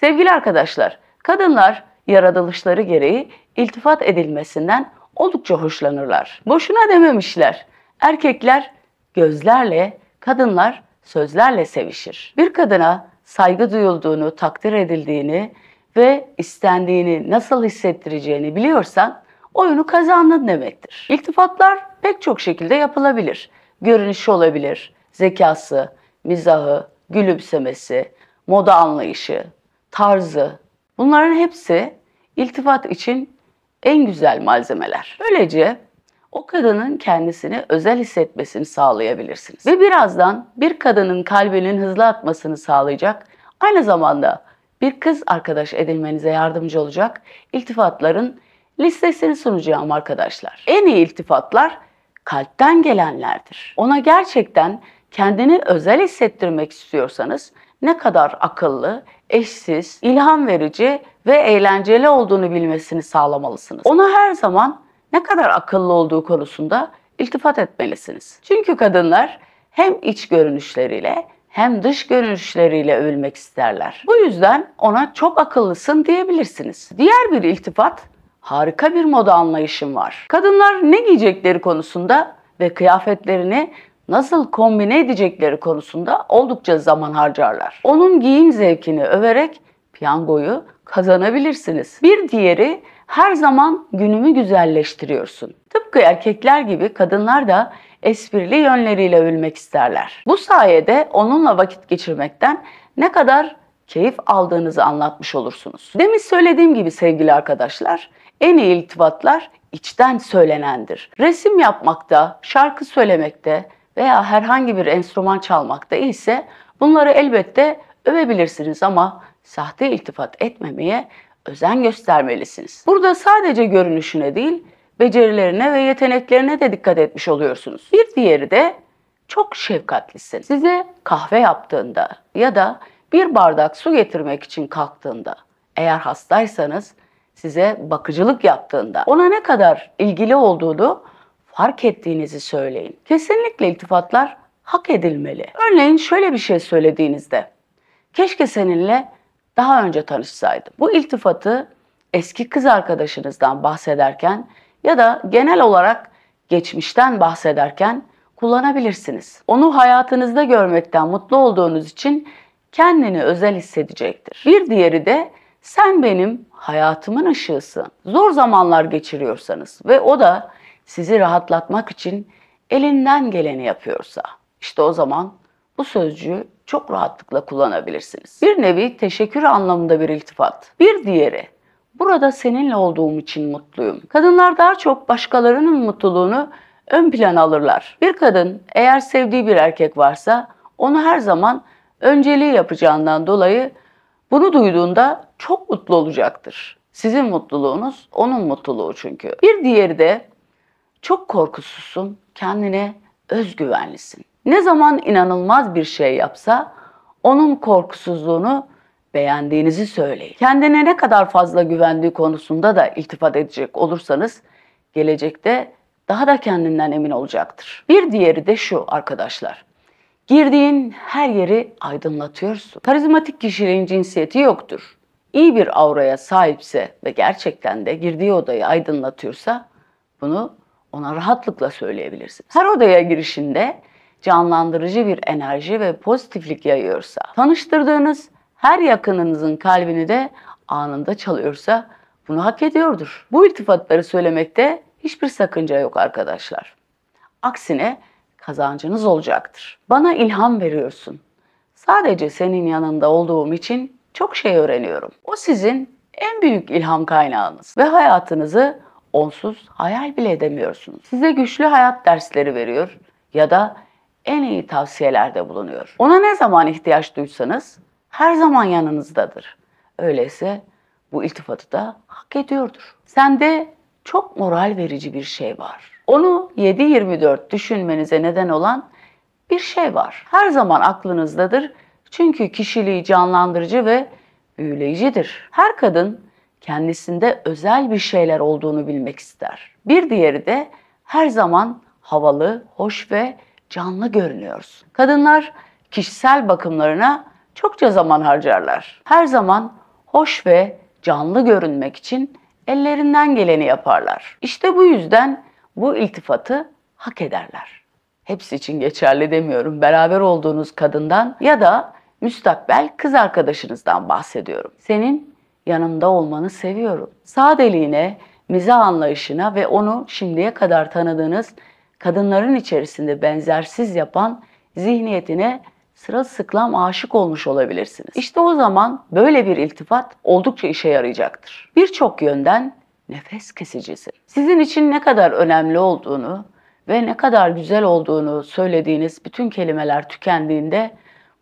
Sevgili arkadaşlar, kadınlar yaratılışları gereği iltifat edilmesinden oldukça hoşlanırlar. Boşuna dememişler. Erkekler gözlerle, kadınlar sözlerle sevişir. Bir kadına saygı duyulduğunu, takdir edildiğini ve istendiğini nasıl hissettireceğini biliyorsan oyunu kazandın demektir. İltifatlar pek çok şekilde yapılabilir. Görünüşü olabilir, zekası, mizahı, gülümsemesi, moda anlayışı, tarzı bunların hepsi iltifat için en güzel malzemeler. Böylece o kadının kendisini özel hissetmesini sağlayabilirsiniz. Ve birazdan bir kadının kalbinin hızlı atmasını sağlayacak, aynı zamanda bir kız arkadaş edinmenize yardımcı olacak iltifatların listesini sunacağım arkadaşlar. En iyi iltifatlar kalpten gelenlerdir. Ona gerçekten kendini özel hissettirmek istiyorsanız ne kadar akıllı, eşsiz, ilham verici ve eğlenceli olduğunu bilmesini sağlamalısınız. Ona her zaman ne kadar akıllı olduğu konusunda iltifat etmelisiniz. Çünkü kadınlar hem iç görünüşleriyle hem dış görünüşleriyle övülmek isterler. Bu yüzden ona çok akıllısın diyebilirsiniz. Diğer bir iltifat, harika bir moda anlayışım var. Kadınlar ne giyecekleri konusunda ve kıyafetlerini nasıl kombine edecekleri konusunda oldukça zaman harcarlar. Onun giyim zevkini överek piyangoyu kazanabilirsiniz. Bir diğeri her zaman günümü güzelleştiriyorsun. Tıpkı erkekler gibi kadınlar da esprili yönleriyle ölmek isterler. Bu sayede onunla vakit geçirmekten ne kadar keyif aldığınızı anlatmış olursunuz. Demin söylediğim gibi sevgili arkadaşlar, en iyi iltifatlar içten söylenendir. Resim yapmakta, şarkı söylemekte, veya herhangi bir enstrüman çalmakta iyiyse bunları elbette övebilirsiniz ama sahte iltifat etmemeye özen göstermelisiniz. Burada sadece görünüşüne değil, becerilerine ve yeteneklerine de dikkat etmiş oluyorsunuz. Bir diğeri de çok şefkatlisin. Size kahve yaptığında ya da bir bardak su getirmek için kalktığında, eğer hastaysanız size bakıcılık yaptığında, ona ne kadar ilgili olduğunu fark ettiğinizi söyleyin. Kesinlikle iltifatlar hak edilmeli. Örneğin şöyle bir şey söylediğinizde keşke seninle daha önce tanışsaydım. Bu iltifatı eski kız arkadaşınızdan bahsederken ya da genel olarak geçmişten bahsederken kullanabilirsiniz. Onu hayatınızda görmekten mutlu olduğunuz için kendini özel hissedecektir. Bir diğeri de sen benim hayatımın ışığısın. Zor zamanlar geçiriyorsanız ve o da sizi rahatlatmak için elinden geleni yapıyorsa işte o zaman bu sözcüğü çok rahatlıkla kullanabilirsiniz. Bir nevi teşekkür anlamında bir iltifat. Bir diğeri burada seninle olduğum için mutluyum. Kadınlar daha çok başkalarının mutluluğunu ön plan alırlar. Bir kadın eğer sevdiği bir erkek varsa onu her zaman önceliği yapacağından dolayı bunu duyduğunda çok mutlu olacaktır. Sizin mutluluğunuz onun mutluluğu çünkü. Bir diğeri de çok korkusuzsun, kendine özgüvenlisin. Ne zaman inanılmaz bir şey yapsa onun korkusuzluğunu beğendiğinizi söyleyin. Kendine ne kadar fazla güvendiği konusunda da iltifat edecek olursanız gelecekte daha da kendinden emin olacaktır. Bir diğeri de şu arkadaşlar. Girdiğin her yeri aydınlatıyorsun. Karizmatik kişilerin cinsiyeti yoktur. İyi bir auraya sahipse ve gerçekten de girdiği odayı aydınlatıyorsa bunu ona rahatlıkla söyleyebilirsiniz. Her odaya girişinde canlandırıcı bir enerji ve pozitiflik yayıyorsa, tanıştırdığınız her yakınınızın kalbini de anında çalıyorsa bunu hak ediyordur. Bu iltifatları söylemekte hiçbir sakınca yok arkadaşlar. Aksine kazancınız olacaktır. Bana ilham veriyorsun. Sadece senin yanında olduğum için çok şey öğreniyorum. O sizin en büyük ilham kaynağınız ve hayatınızı Onsuz hayal bile edemiyorsunuz. Size güçlü hayat dersleri veriyor ya da en iyi tavsiyelerde bulunuyor. Ona ne zaman ihtiyaç duysanız her zaman yanınızdadır. Öyleyse bu iltifatı da hak ediyordur. Sende çok moral verici bir şey var. Onu 7-24 düşünmenize neden olan bir şey var. Her zaman aklınızdadır çünkü kişiliği canlandırıcı ve büyüleyicidir. Her kadın kendisinde özel bir şeyler olduğunu bilmek ister. Bir diğeri de her zaman havalı, hoş ve canlı görünüyoruz. Kadınlar kişisel bakımlarına çokça zaman harcarlar. Her zaman hoş ve canlı görünmek için ellerinden geleni yaparlar. İşte bu yüzden bu iltifatı hak ederler. Hepsi için geçerli demiyorum. Beraber olduğunuz kadından ya da müstakbel kız arkadaşınızdan bahsediyorum. Senin yanımda olmanı seviyorum. Sadeliğine, mizah anlayışına ve onu şimdiye kadar tanıdığınız kadınların içerisinde benzersiz yapan zihniyetine sıra sıklam aşık olmuş olabilirsiniz. İşte o zaman böyle bir iltifat oldukça işe yarayacaktır. Birçok yönden nefes kesicisi. Sizin için ne kadar önemli olduğunu ve ne kadar güzel olduğunu söylediğiniz bütün kelimeler tükendiğinde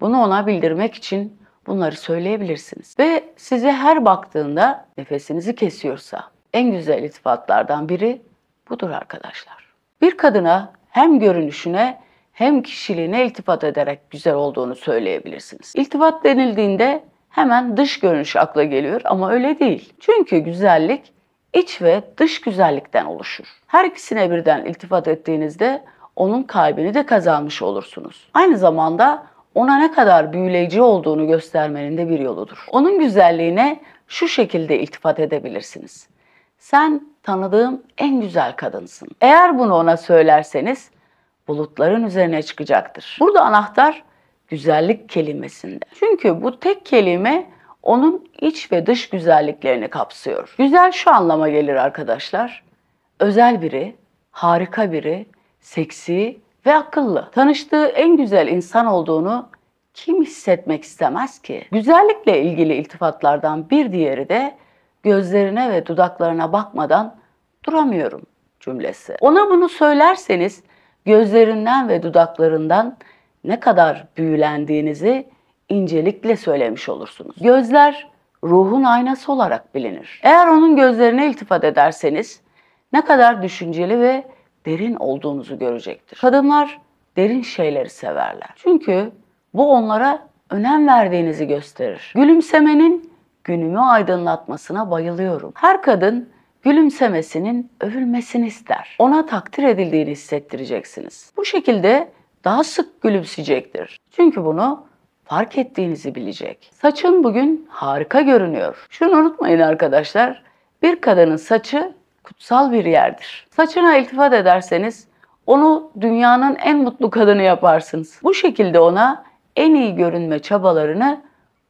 bunu ona bildirmek için bunları söyleyebilirsiniz. Ve size her baktığında nefesinizi kesiyorsa en güzel itifatlardan biri budur arkadaşlar. Bir kadına hem görünüşüne hem kişiliğine iltifat ederek güzel olduğunu söyleyebilirsiniz. İltifat denildiğinde hemen dış görünüş akla geliyor ama öyle değil. Çünkü güzellik iç ve dış güzellikten oluşur. Her ikisine birden iltifat ettiğinizde onun kalbini de kazanmış olursunuz. Aynı zamanda ona ne kadar büyüleyici olduğunu göstermenin de bir yoludur. Onun güzelliğine şu şekilde iltifat edebilirsiniz. Sen tanıdığım en güzel kadınsın. Eğer bunu ona söylerseniz bulutların üzerine çıkacaktır. Burada anahtar güzellik kelimesinde. Çünkü bu tek kelime onun iç ve dış güzelliklerini kapsıyor. Güzel şu anlama gelir arkadaşlar. Özel biri, harika biri, seksi ve akıllı. Tanıştığı en güzel insan olduğunu kim hissetmek istemez ki? Güzellikle ilgili iltifatlardan bir diğeri de gözlerine ve dudaklarına bakmadan duramıyorum cümlesi. Ona bunu söylerseniz gözlerinden ve dudaklarından ne kadar büyülendiğinizi incelikle söylemiş olursunuz. Gözler ruhun aynası olarak bilinir. Eğer onun gözlerine iltifat ederseniz ne kadar düşünceli ve derin olduğunuzu görecektir. Kadınlar derin şeyleri severler. Çünkü bu onlara önem verdiğinizi gösterir. Gülümsemenin günümü aydınlatmasına bayılıyorum. Her kadın gülümsemesinin övülmesini ister. Ona takdir edildiğini hissettireceksiniz. Bu şekilde daha sık gülümseyecektir. Çünkü bunu fark ettiğinizi bilecek. Saçın bugün harika görünüyor. Şunu unutmayın arkadaşlar. Bir kadının saçı kutsal bir yerdir. Saçına iltifat ederseniz onu dünyanın en mutlu kadını yaparsınız. Bu şekilde ona en iyi görünme çabalarını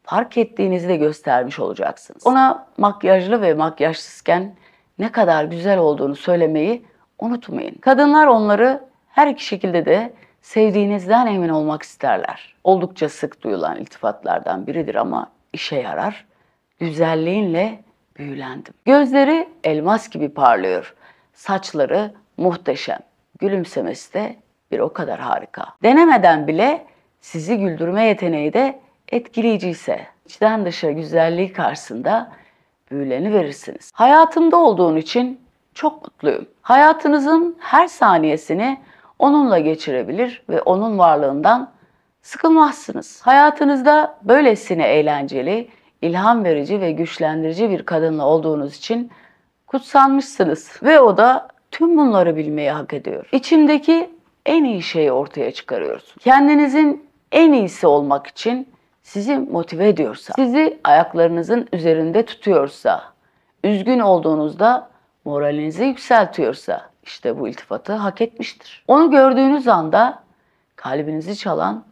fark ettiğinizi de göstermiş olacaksınız. Ona makyajlı ve makyajsızken ne kadar güzel olduğunu söylemeyi unutmayın. Kadınlar onları her iki şekilde de sevdiğinizden emin olmak isterler. Oldukça sık duyulan iltifatlardan biridir ama işe yarar. Güzelliğinle büyülendim. Gözleri elmas gibi parlıyor. Saçları muhteşem. Gülümsemesi de bir o kadar harika. Denemeden bile sizi güldürme yeteneği de etkileyiciyse içten dışa güzelliği karşısında büyüleni verirsiniz. Hayatımda olduğun için çok mutluyum. Hayatınızın her saniyesini onunla geçirebilir ve onun varlığından sıkılmazsınız. Hayatınızda böylesine eğlenceli, ilham verici ve güçlendirici bir kadınla olduğunuz için kutsanmışsınız. Ve o da tüm bunları bilmeyi hak ediyor. İçimdeki en iyi şeyi ortaya çıkarıyorsun. Kendinizin en iyisi olmak için sizi motive ediyorsa, sizi ayaklarınızın üzerinde tutuyorsa, üzgün olduğunuzda moralinizi yükseltiyorsa işte bu iltifatı hak etmiştir. Onu gördüğünüz anda kalbinizi çalan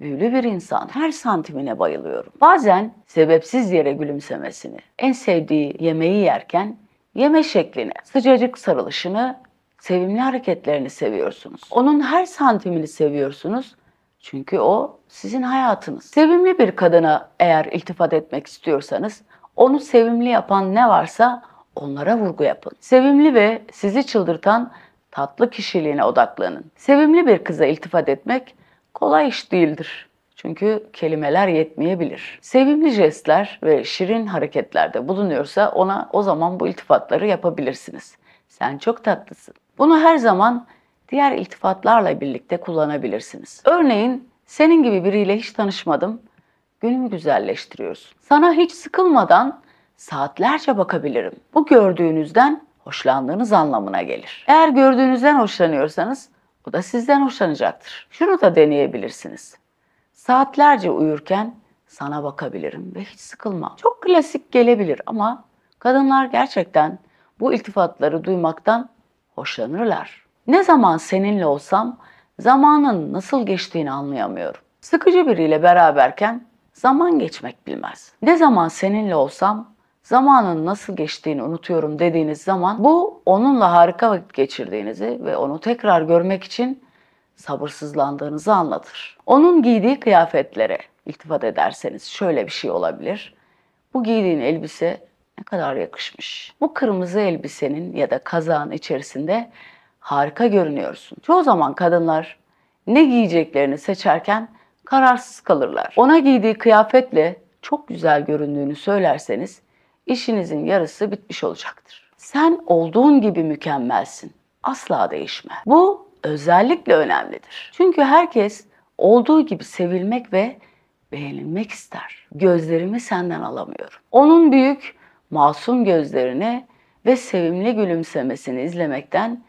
büyülü bir insan. Her santimine bayılıyorum. Bazen sebepsiz yere gülümsemesini, en sevdiği yemeği yerken yeme şeklini, sıcacık sarılışını, sevimli hareketlerini seviyorsunuz. Onun her santimini seviyorsunuz. Çünkü o sizin hayatınız. Sevimli bir kadına eğer iltifat etmek istiyorsanız onu sevimli yapan ne varsa onlara vurgu yapın. Sevimli ve sizi çıldırtan tatlı kişiliğine odaklanın. Sevimli bir kıza iltifat etmek kolay iş değildir. Çünkü kelimeler yetmeyebilir. Sevimli jestler ve şirin hareketlerde bulunuyorsa ona o zaman bu iltifatları yapabilirsiniz. Sen çok tatlısın. Bunu her zaman diğer iltifatlarla birlikte kullanabilirsiniz. Örneğin senin gibi biriyle hiç tanışmadım. Günümü güzelleştiriyorsun. Sana hiç sıkılmadan saatlerce bakabilirim. Bu gördüğünüzden hoşlandığınız anlamına gelir. Eğer gördüğünüzden hoşlanıyorsanız bu da sizden hoşlanacaktır. Şunu da deneyebilirsiniz. Saatlerce uyurken sana bakabilirim ve hiç sıkılmam. Çok klasik gelebilir ama kadınlar gerçekten bu iltifatları duymaktan hoşlanırlar. Ne zaman seninle olsam zamanın nasıl geçtiğini anlayamıyorum. Sıkıcı biriyle beraberken zaman geçmek bilmez. Ne zaman seninle olsam zamanın nasıl geçtiğini unutuyorum dediğiniz zaman bu onunla harika vakit geçirdiğinizi ve onu tekrar görmek için sabırsızlandığınızı anlatır. Onun giydiği kıyafetlere iltifat ederseniz şöyle bir şey olabilir. Bu giydiğin elbise ne kadar yakışmış. Bu kırmızı elbisenin ya da kazağın içerisinde harika görünüyorsun. Çoğu zaman kadınlar ne giyeceklerini seçerken kararsız kalırlar. Ona giydiği kıyafetle çok güzel göründüğünü söylerseniz işinizin yarısı bitmiş olacaktır. Sen olduğun gibi mükemmelsin. Asla değişme. Bu özellikle önemlidir. Çünkü herkes olduğu gibi sevilmek ve beğenilmek ister. Gözlerimi senden alamıyorum. Onun büyük, masum gözlerini ve sevimli gülümsemesini izlemekten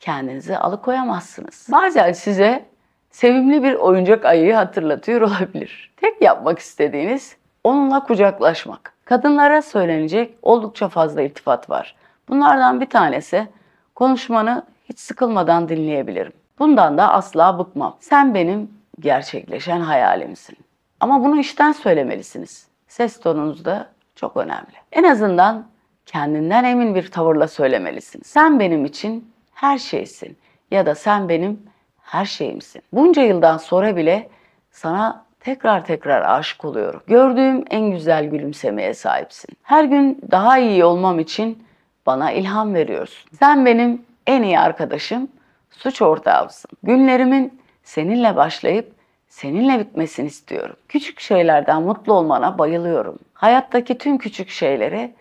kendinizi alıkoyamazsınız. Bazen size sevimli bir oyuncak ayıyı hatırlatıyor olabilir. Tek yapmak istediğiniz onunla kucaklaşmak kadınlara söylenecek oldukça fazla iltifat var. Bunlardan bir tanesi konuşmanı hiç sıkılmadan dinleyebilirim. Bundan da asla bıkmam. Sen benim gerçekleşen hayalimsin. Ama bunu işten söylemelisiniz. Ses tonunuz da çok önemli. En azından kendinden emin bir tavırla söylemelisin. Sen benim için her şeysin ya da sen benim her şeyimsin. Bunca yıldan sonra bile sana tekrar tekrar aşık oluyorum. Gördüğüm en güzel gülümsemeye sahipsin. Her gün daha iyi olmam için bana ilham veriyorsun. Sen benim en iyi arkadaşım, suç ortağımsın. Günlerimin seninle başlayıp seninle bitmesini istiyorum. Küçük şeylerden mutlu olmana bayılıyorum. Hayattaki tüm küçük şeyleri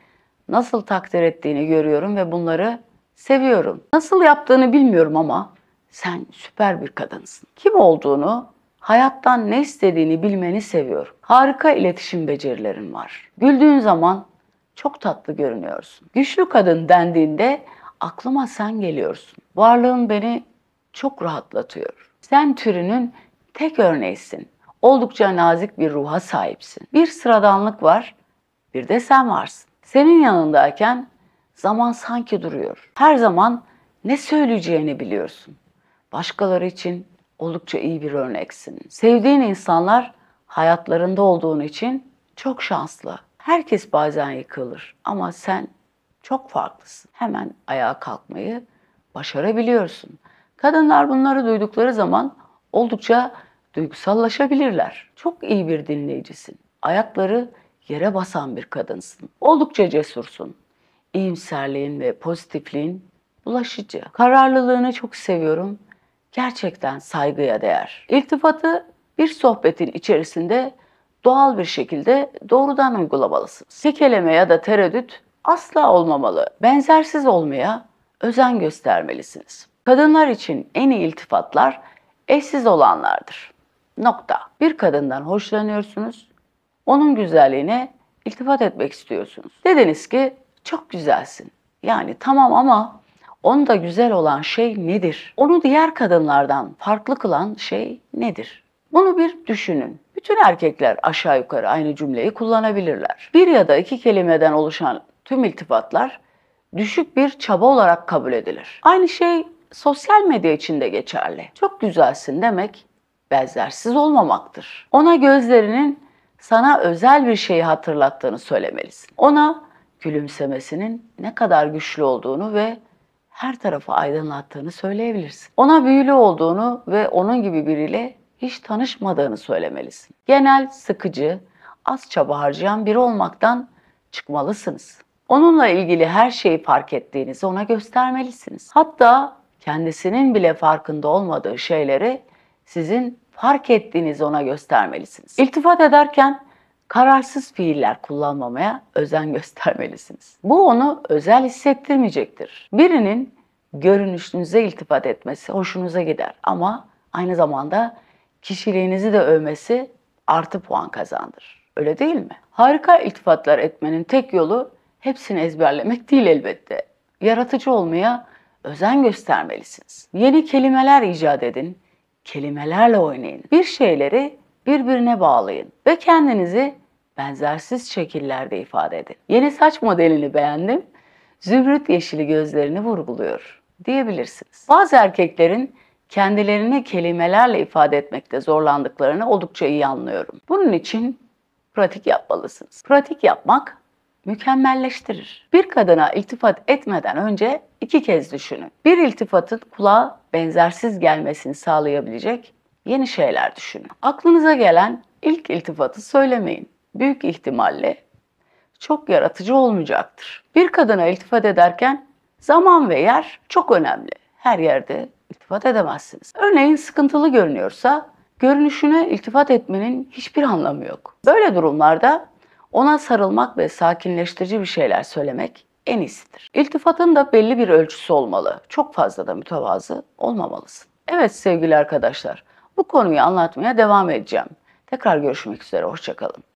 nasıl takdir ettiğini görüyorum ve bunları seviyorum. Nasıl yaptığını bilmiyorum ama sen süper bir kadınsın. Kim olduğunu hayattan ne istediğini bilmeni seviyor. Harika iletişim becerilerin var. Güldüğün zaman çok tatlı görünüyorsun. Güçlü kadın dendiğinde aklıma sen geliyorsun. Varlığın beni çok rahatlatıyor. Sen türünün tek örneğisin. Oldukça nazik bir ruha sahipsin. Bir sıradanlık var, bir de sen varsın. Senin yanındayken zaman sanki duruyor. Her zaman ne söyleyeceğini biliyorsun. Başkaları için oldukça iyi bir örneksin. Sevdiğin insanlar hayatlarında olduğun için çok şanslı. Herkes bazen yıkılır ama sen çok farklısın. Hemen ayağa kalkmayı başarabiliyorsun. Kadınlar bunları duydukları zaman oldukça duygusallaşabilirler. Çok iyi bir dinleyicisin. Ayakları yere basan bir kadınsın. Oldukça cesursun. İyimserliğin ve pozitifliğin bulaşıcı. Kararlılığını çok seviyorum gerçekten saygıya değer. İltifatı bir sohbetin içerisinde doğal bir şekilde doğrudan uygulamalısınız. Sikeleme ya da tereddüt asla olmamalı. Benzersiz olmaya özen göstermelisiniz. Kadınlar için en iyi iltifatlar eşsiz olanlardır. Nokta. Bir kadından hoşlanıyorsunuz, onun güzelliğine iltifat etmek istiyorsunuz. Dediniz ki çok güzelsin. Yani tamam ama Onda güzel olan şey nedir? Onu diğer kadınlardan farklı kılan şey nedir? Bunu bir düşünün. Bütün erkekler aşağı yukarı aynı cümleyi kullanabilirler. Bir ya da iki kelimeden oluşan tüm iltifatlar düşük bir çaba olarak kabul edilir. Aynı şey sosyal medya için de geçerli. Çok güzelsin demek benzersiz olmamaktır. Ona gözlerinin sana özel bir şeyi hatırlattığını söylemelisin. Ona gülümsemesinin ne kadar güçlü olduğunu ve her tarafı aydınlattığını söyleyebilirsin. Ona büyülü olduğunu ve onun gibi biriyle hiç tanışmadığını söylemelisin. Genel, sıkıcı, az çaba harcayan biri olmaktan çıkmalısınız. Onunla ilgili her şeyi fark ettiğinizi ona göstermelisiniz. Hatta kendisinin bile farkında olmadığı şeyleri sizin fark ettiğinizi ona göstermelisiniz. İltifat ederken kararsız fiiller kullanmamaya özen göstermelisiniz. Bu onu özel hissettirmeyecektir. Birinin görünüşünüze iltifat etmesi hoşunuza gider ama aynı zamanda kişiliğinizi de övmesi artı puan kazandır. Öyle değil mi? Harika iltifatlar etmenin tek yolu hepsini ezberlemek değil elbette. Yaratıcı olmaya özen göstermelisiniz. Yeni kelimeler icat edin, kelimelerle oynayın. Bir şeyleri birbirine bağlayın ve kendinizi benzersiz şekillerde ifade edin. Yeni saç modelini beğendim, zümrüt yeşili gözlerini vurguluyor diyebilirsiniz. Bazı erkeklerin kendilerini kelimelerle ifade etmekte zorlandıklarını oldukça iyi anlıyorum. Bunun için pratik yapmalısınız. Pratik yapmak mükemmelleştirir. Bir kadına iltifat etmeden önce iki kez düşünün. Bir iltifatın kulağa benzersiz gelmesini sağlayabilecek Yeni şeyler düşünün. Aklınıza gelen ilk iltifatı söylemeyin. Büyük ihtimalle çok yaratıcı olmayacaktır. Bir kadına iltifat ederken zaman ve yer çok önemli. Her yerde iltifat edemezsiniz. Örneğin sıkıntılı görünüyorsa görünüşüne iltifat etmenin hiçbir anlamı yok. Böyle durumlarda ona sarılmak ve sakinleştirici bir şeyler söylemek en iyisidir. İltifatın da belli bir ölçüsü olmalı. Çok fazla da mütevazı olmamalısın. Evet sevgili arkadaşlar, bu konuyu anlatmaya devam edeceğim. Tekrar görüşmek üzere, hoşçakalın.